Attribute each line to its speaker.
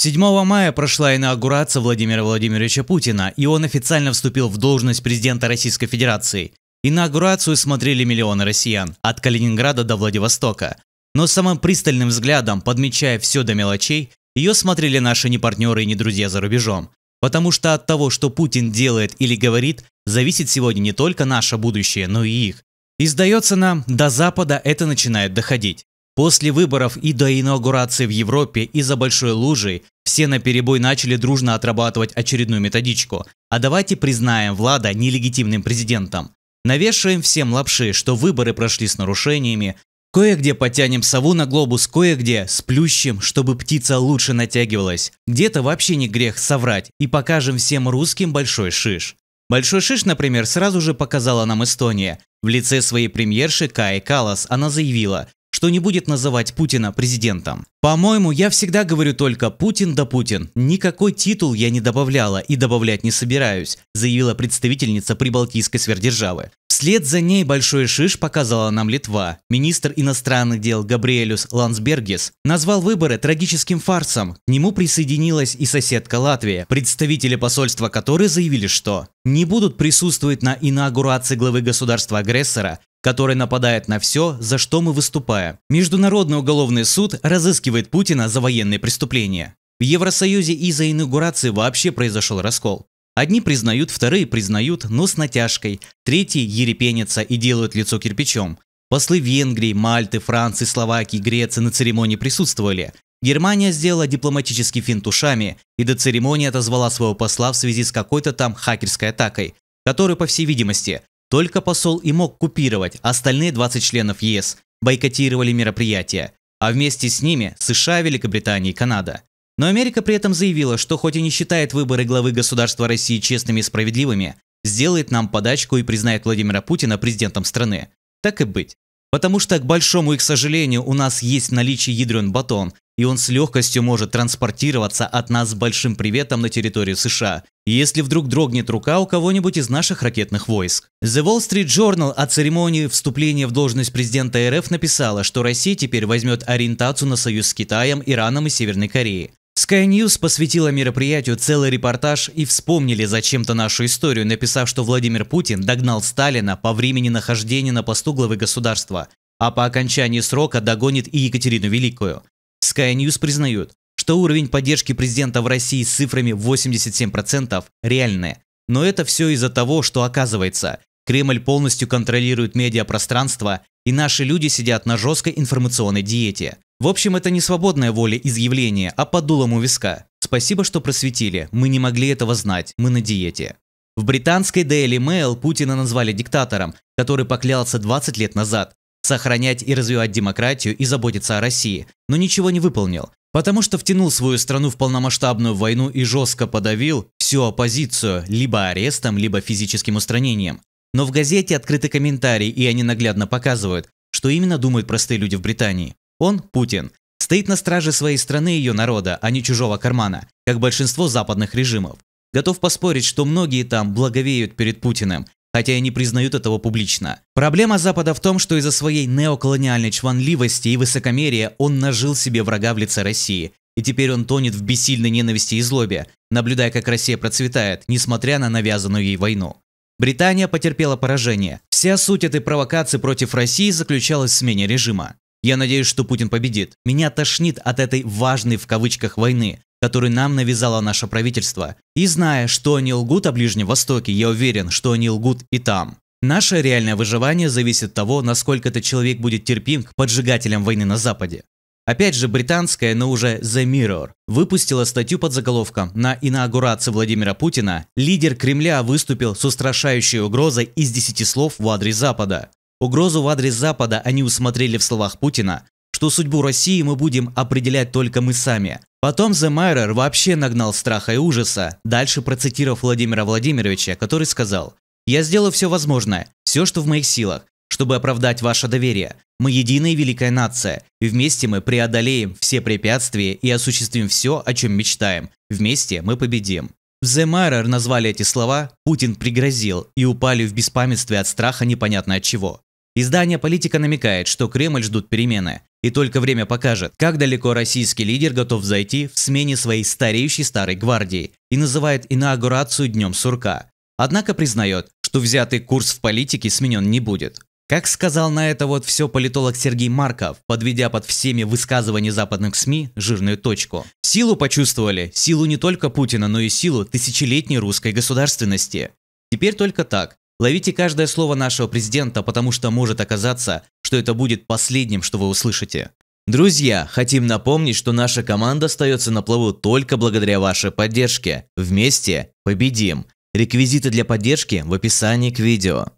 Speaker 1: 7 мая прошла инаугурация Владимира Владимировича Путина, и он официально вступил в должность президента Российской Федерации. Инаугурацию смотрели миллионы россиян, от Калининграда до Владивостока. Но самым пристальным взглядом, подмечая все до мелочей, ее смотрели наши не партнеры и не друзья за рубежом. Потому что от того, что Путин делает или говорит, зависит сегодня не только наше будущее, но и их. Издается нам, до Запада это начинает доходить. После выборов и до инаугурации в Европе из-за большой лужи все на перебой начали дружно отрабатывать очередную методичку. А давайте признаем Влада нелегитимным президентом. Навешаем всем лапши, что выборы прошли с нарушениями, Кое-где потянем сову на глобус, кое-где сплющим, чтобы птица лучше натягивалась. Где-то вообще не грех соврать и покажем всем русским большой шиш. Большой шиш, например, сразу же показала нам Эстония. В лице своей премьерши Каи Калас она заявила, что не будет называть Путина президентом. По-моему, я всегда говорю только «Путин да Путин». Никакой титул я не добавляла и добавлять не собираюсь, заявила представительница прибалтийской сверхдержавы. Вслед за ней большой шиш показала нам Литва. Министр иностранных дел Габриэлюс Лансбергис назвал выборы трагическим фарсом. К нему присоединилась и соседка Латвия, представители посольства которой заявили, что не будут присутствовать на инаугурации главы государства-агрессора который нападает на все, за что мы выступаем. Международный уголовный суд разыскивает Путина за военные преступления. В Евросоюзе из-за инаугурации вообще произошел раскол. Одни признают, вторые признают, но с натяжкой. Третьи ерепенятся и делают лицо кирпичом. Послы Венгрии, Мальты, Франции, Словакии, Греции на церемонии присутствовали. Германия сделала дипломатический финт ушами и до церемонии отозвала своего посла в связи с какой-то там хакерской атакой, которую, по всей видимости, только посол и мог купировать, а остальные 20 членов ЕС бойкотировали мероприятие, а вместе с ними США, Великобритания и Канада. Но Америка при этом заявила, что хоть и не считает выборы главы государства России честными и справедливыми, сделает нам подачку и признает Владимира Путина президентом страны. Так и быть. Потому что, к большому их сожалению, у нас есть в наличии ядрен батон, и он с легкостью может транспортироваться от нас с большим приветом на территорию США, если вдруг дрогнет рука у кого-нибудь из наших ракетных войск. The Wall Street Journal о церемонии вступления в должность президента РФ написала, что Россия теперь возьмет ориентацию на союз с Китаем, Ираном и Северной Кореей. Sky News посвятила мероприятию целый репортаж и вспомнили зачем-то нашу историю, написав, что Владимир Путин догнал Сталина по времени нахождения на посту главы государства, а по окончании срока догонит и Екатерину Великую. Sky News признают, что уровень поддержки президента в России с цифрами 87% реальная. Но это все из-за того, что оказывается, Кремль полностью контролирует медиапространство, и наши люди сидят на жесткой информационной диете. В общем, это не свободная воля изъявления, а по дулам виска. Спасибо, что просветили, мы не могли этого знать, мы на диете. В британской Daily Mail Путина назвали диктатором, который поклялся 20 лет назад, сохранять и развивать демократию и заботиться о России, но ничего не выполнил, потому что втянул свою страну в полномасштабную войну и жестко подавил всю оппозицию либо арестом, либо физическим устранением. Но в газете открыты комментарии, и они наглядно показывают, что именно думают простые люди в Британии. Он, Путин, стоит на страже своей страны и ее народа, а не чужого кармана, как большинство западных режимов. Готов поспорить, что многие там благовеют перед Путиным, хотя и не признают этого публично. Проблема Запада в том, что из-за своей неоколониальной чванливости и высокомерия он нажил себе врага в лице России. И теперь он тонет в бессильной ненависти и злобе, наблюдая, как Россия процветает, несмотря на навязанную ей войну. Британия потерпела поражение. Вся суть этой провокации против России заключалась в смене режима. Я надеюсь, что Путин победит. Меня тошнит от этой «важной» в кавычках войны, который нам навязало наше правительство. И зная, что они лгут о Ближнем Востоке, я уверен, что они лгут и там. Наше реальное выживание зависит от того, насколько этот человек будет терпим к поджигателям войны на Западе. Опять же, британская, но уже The Mirror, выпустила статью под заголовком «На инаугурации Владимира Путина лидер Кремля выступил с устрашающей угрозой из десяти слов в адрес Запада». Угрозу в адрес Запада они усмотрели в словах Путина, что судьбу России мы будем определять только мы сами. Потом The Mirror вообще нагнал страха и ужаса, дальше процитировав Владимира Владимировича, который сказал «Я сделаю все возможное, все, что в моих силах, чтобы оправдать ваше доверие. Мы единая великая нация, и вместе мы преодолеем все препятствия и осуществим все, о чем мечтаем. Вместе мы победим». В The Mirror назвали эти слова «Путин пригрозил» и упали в беспамятстве от страха непонятно от чего. Издание «Политика» намекает, что Кремль ждут перемены. И только время покажет, как далеко российский лидер готов зайти в смене своей стареющей старой гвардии и называет инаугурацию днем сурка. Однако признает, что взятый курс в политике сменен не будет. Как сказал на это вот все политолог Сергей Марков, подведя под всеми высказывания западных СМИ жирную точку. Силу почувствовали, силу не только Путина, но и силу тысячелетней русской государственности. Теперь только так, Ловите каждое слово нашего президента, потому что может оказаться, что это будет последним, что вы услышите. Друзья, хотим напомнить, что наша команда остается на плаву только благодаря вашей поддержке. Вместе победим! Реквизиты для поддержки в описании к видео.